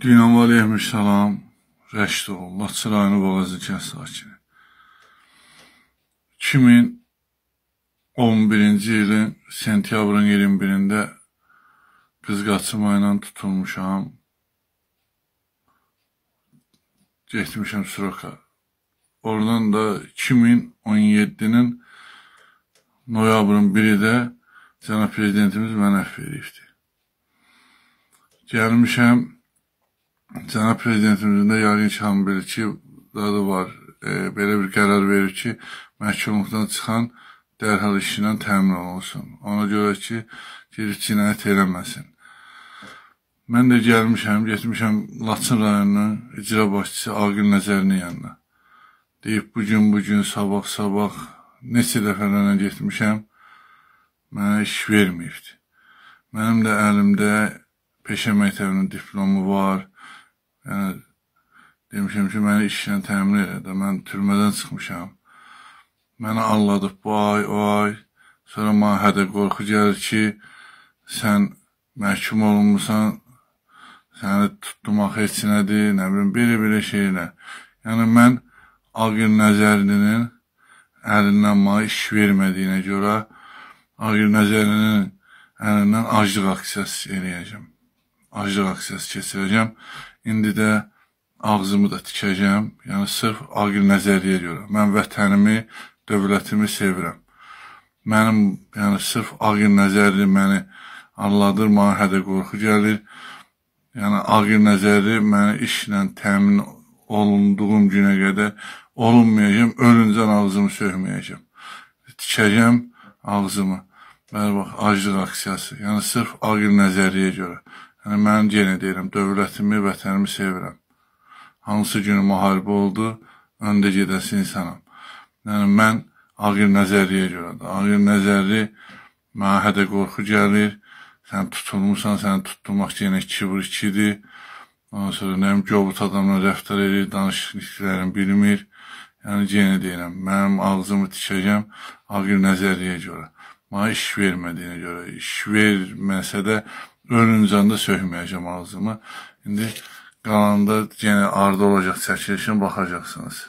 Dinamo Əliyevmiş salam, Rəşdoğlu, Laçı rayonu Boğazıkan sakini. 2011-ci ilin sentyabrın 21-də qız qaçımı ilə tutulmuşam. Getmişəm Suroka. Oradan da 2017-nin noyabrın 1-də cənab prezidentimiz mənə veribdi. Gəlmişəm cənab prezidentimizin də yəqin ki, hamı bilir ki, dadı var. E, belə bir qərar verir ki, məhkumluqdan çıxan dərhal işindən təmin olsun. Ona görə ki, gedib cinayət eləməsin. Mən də gəlmişəm, getmişəm Laçın rayonunun icra başçısı Aqil Nəzərinin yanına. Deyib, bugün, bugün, sabah, sabah neçə dəfələrlə getmişəm, mənə iş verməyibdi. Mənim də əlimdə peşə məktəbinin diplomu var, Yəni, demişəm ki, məni işlə təmin elədi, mən türmədən çıxmışam. Məni anladıb bu ay, o ay. Sonra mənə hədə qorxu gəlir ki, sən məhkum olunmuşsan, səni tutdumaq heç nədir, nə bilim, belə-belə şeylə. Yəni, mən Agil Nəzərlinin əlindən mənə iş vermədiyinə görə Agil Nəzərlinin əlindən aclıq aksiyası eləyəcəm ajda aksiyası keçirəcəm. İndi də ağzımı da tikəcəm. Yəni sırf aqil nəzəriyyə görə. Mən vətənimi, dövlətimi sevirəm. Mənim yəni sırf aqil nəzərli məni anladır, mənə hədə qorxu gəlir. Yəni aqil nəzərli məni işlə təmin olunduğum günə qədər olunmayacağam, ölüncən ağzımı söhməyəcəm. Tikəcəm ağzımı. Bəli, bax, aclıq aksiyası. Yəni sırf aqil nəzəriyyə görə. Yəni, mən yenə deyirəm, dövlətimi, vətənimi sevirəm. Hansı günü müharibə oldu, öndə gedəsi insanam. Yəni, mən ağır nəzəriyə görədir. Ağır nəzəri mənə hədə qorxu gəlir, sən tutulmuşsan, sən tutulmaq yenə kibir ikidir. Ondan sonra nəyəm, qobut adamla rəftar edir, danışıqlarını bilmir. Yəni, yenə deyirəm, mənim ağzımı tikəcəm ağır nəzəriyə görə. Mənə iş vermədiyinə görə, iş verməsə də Ölüncəndə söhməyəcəm ağzımı. İndi qalanda yenə ardı olacaq çəkilişin, baxacaqsınız.